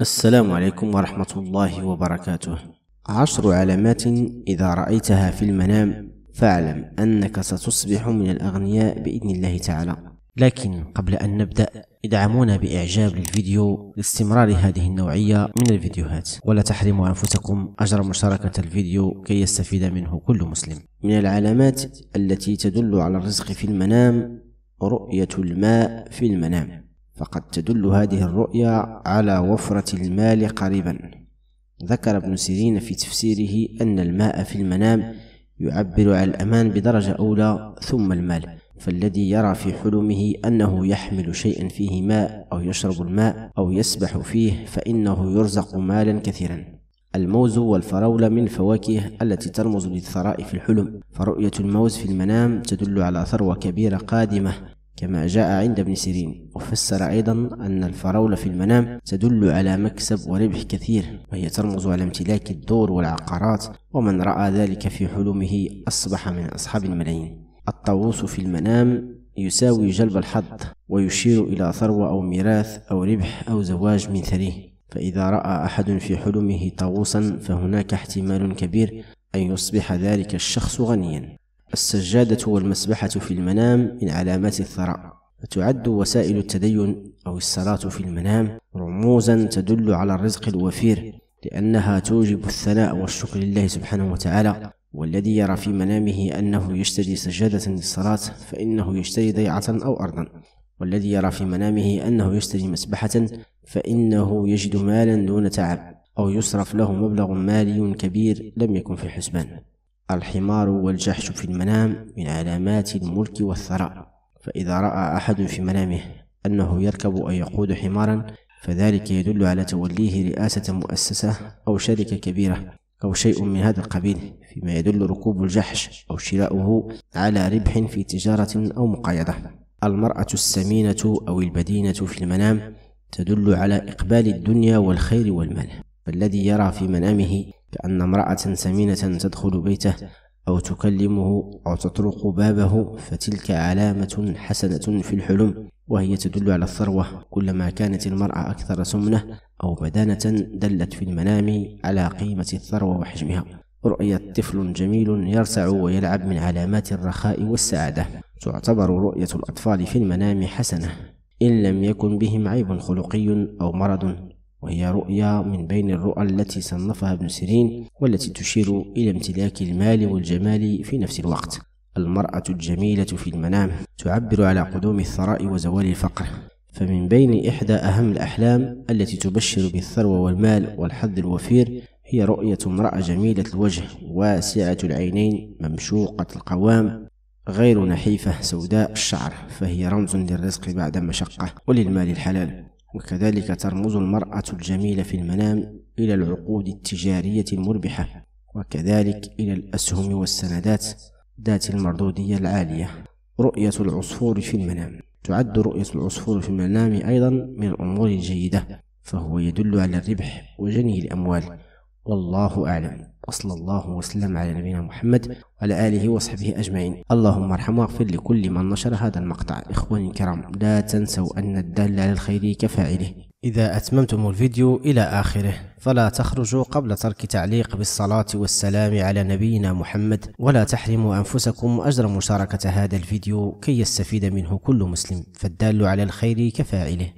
السلام عليكم ورحمة الله وبركاته عشر علامات إذا رأيتها في المنام فاعلم أنك ستصبح من الأغنياء بإذن الله تعالى لكن قبل أن نبدأ ادعمونا بإعجاب للفيديو لاستمرار هذه النوعية من الفيديوهات ولا تحرموا أنفسكم أجر مشاركة الفيديو كي يستفيد منه كل مسلم من العلامات التي تدل على الرزق في المنام رؤية الماء في المنام فقد تدل هذه الرؤيا على وفرة المال قريبا ذكر ابن سيرين في تفسيره أن الماء في المنام يعبر عن الأمان بدرجة أولى ثم المال فالذي يرى في حلمه أنه يحمل شيئا فيه ماء أو يشرب الماء أو يسبح فيه فإنه يرزق مالا كثيرا الموز والفراولة من الفواكه التي ترمز للثراء في الحلم فرؤية الموز في المنام تدل على ثروة كبيرة قادمة كما جاء عند ابن سيرين وفسر أيضا أن الفراولة في المنام تدل على مكسب وربح كثير وهي ترمز على امتلاك الدور والعقارات ومن رأى ذلك في حلمه أصبح من أصحاب الملايين الطاووس في المنام يساوي جلب الحظ ويشير إلى ثروة أو ميراث أو ربح أو زواج من ثريه فإذا رأى أحد في حلمه طاووسا فهناك احتمال كبير أن يصبح ذلك الشخص غنيا السجادة والمسبحة في المنام من علامات الثراء وتعد وسائل التدين أو الصلاة في المنام رموزا تدل على الرزق الوفير لأنها توجب الثناء والشكر لله سبحانه وتعالى والذي يرى في منامه أنه يشتري سجادة للصلاة فإنه يشتري ضيعة أو أرضا والذي يرى في منامه أنه يشتري مسبحة فإنه يجد مالا دون تعب أو يصرف له مبلغ مالي كبير لم يكن في الحسبان الحمار والجحش في المنام من علامات الملك والثراء فإذا رأى أحد في منامه أنه يركب أو يقود حمارا فذلك يدل على توليه رئاسة مؤسسة أو شركة كبيرة أو شيء من هذا القبيل فيما يدل ركوب الجحش أو شراؤه على ربح في تجارة أو مقايضة المرأة السمينة أو البدينة في المنام تدل على إقبال الدنيا والخير والمال فالذي يرى في منامه كأن امرأة سمينة تدخل بيته أو تكلمه أو تطرق بابه فتلك علامة حسنة في الحلم وهي تدل على الثروة كلما كانت المرأة أكثر سمنة أو بدانة دلت في المنام على قيمة الثروة وحجمها رؤية طفل جميل يرسع ويلعب من علامات الرخاء والسعادة تعتبر رؤية الأطفال في المنام حسنة إن لم يكن بهم عيب خلقي أو مرض وهي رؤية من بين الرؤى التي صنفها ابن سيرين والتي تشير إلى امتلاك المال والجمال في نفس الوقت المرأة الجميلة في المنام تعبر على قدوم الثراء وزوال الفقر فمن بين إحدى أهم الأحلام التي تبشر بالثروة والمال والحظ الوفير هي رؤية امرأة جميلة الوجه واسعة العينين ممشوقة القوام غير نحيفة سوداء الشعر فهي رمز للرزق بعد مشقة وللمال الحلال وكذلك ترمز المرأة الجميلة في المنام إلى العقود التجارية المربحة وكذلك إلى الأسهم والسندات ذات المردودية العالية رؤية العصفور في المنام تعد رؤية العصفور في المنام أيضا من الأمور الجيدة فهو يدل على الربح وجني الأموال والله أعلم وصلى الله وسلم على نبينا محمد وعلى آله وصحبه أجمعين اللهم ارحم واغفر لكل من نشر هذا المقطع إخواني الكرام لا تنسوا أن الدال على الخير كفاعله إذا أتممتم الفيديو إلى آخره فلا تخرجوا قبل ترك تعليق بالصلاة والسلام على نبينا محمد ولا تحرموا أنفسكم أجر مشاركة هذا الفيديو كي يستفيد منه كل مسلم فالدال على الخير كفاعله